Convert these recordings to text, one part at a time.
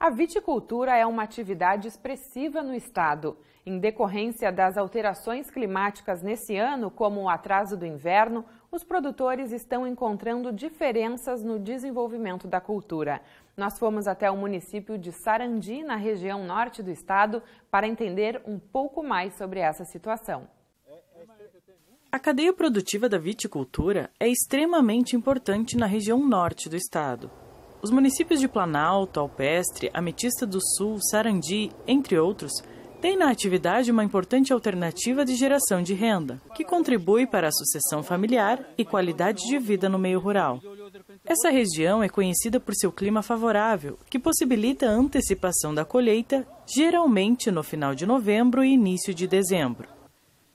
A viticultura é uma atividade expressiva no estado. Em decorrência das alterações climáticas nesse ano, como o atraso do inverno, os produtores estão encontrando diferenças no desenvolvimento da cultura. Nós fomos até o município de Sarandi, na região norte do estado, para entender um pouco mais sobre essa situação. A cadeia produtiva da viticultura é extremamente importante na região norte do estado. Os municípios de Planalto, Alpestre, Ametista do Sul, Sarandi, entre outros, têm na atividade uma importante alternativa de geração de renda, que contribui para a sucessão familiar e qualidade de vida no meio rural. Essa região é conhecida por seu clima favorável, que possibilita a antecipação da colheita, geralmente no final de novembro e início de dezembro.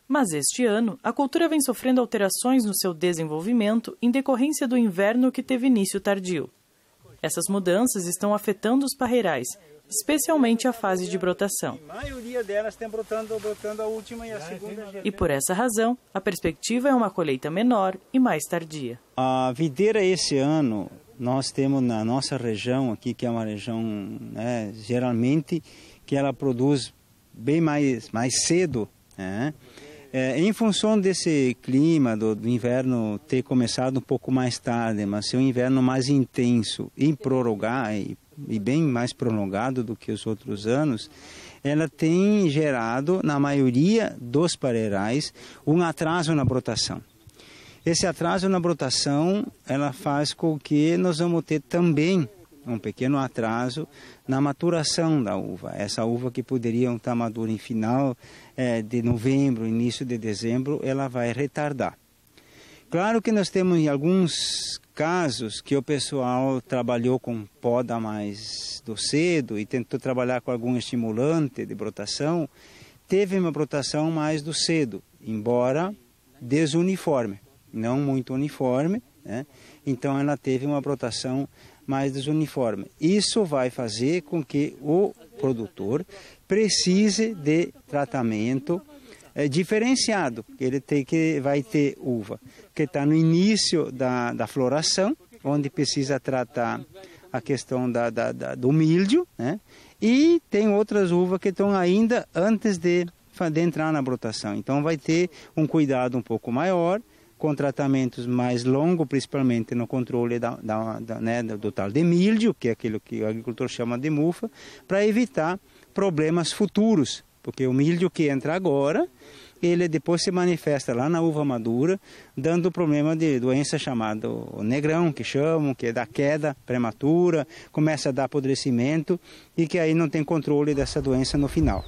Mas este ano, a cultura vem sofrendo alterações no seu desenvolvimento em decorrência do inverno que teve início tardio. Essas mudanças estão afetando os parreirais, especialmente a fase de brotação. A maioria delas tem brotando, brotando a última e a segunda. E por essa razão, a perspectiva é uma colheita menor e mais tardia. A videira esse ano nós temos na nossa região aqui, que é uma região né, geralmente que ela produz bem mais mais cedo, né? É, em função desse clima do, do, inverno ter começado um pouco mais tarde, mas ser um inverno mais intenso e prorrogar e, e bem mais prolongado do que os outros anos, ela tem gerado, na maioria dos pareirais, um atraso na brotação. Esse atraso na brotação, ela faz com que nós vamos ter também um pequeno atraso na maturação da uva. Essa uva que poderia estar madura em final eh, de novembro, início de dezembro, ela vai retardar. Claro que nós temos alguns casos que o pessoal trabalhou com poda mais do cedo e tentou trabalhar com algum estimulante de brotação, teve uma brotação mais do cedo, embora desuniforme, não muito uniforme, né? Então ela teve uma brotação mais desuniforme. Isso vai fazer com que o produtor precise de tratamento é, diferenciado. Ele tem que, vai ter uva que está no início da, da floração, onde precisa tratar a questão da, da, da do milho, né? e tem outras uvas que estão ainda antes de, de entrar na brotação. Então vai ter um cuidado um pouco maior com tratamentos mais longos, principalmente no controle da, da, da, né, do tal de milho, que é aquilo que o agricultor chama de mufa, para evitar problemas futuros, porque o milho que entra agora, ele depois se manifesta lá na uva madura, dando problema de doença chamada negrão, que chamam, que é da queda prematura, começa a dar apodrecimento e que aí não tem controle dessa doença no final.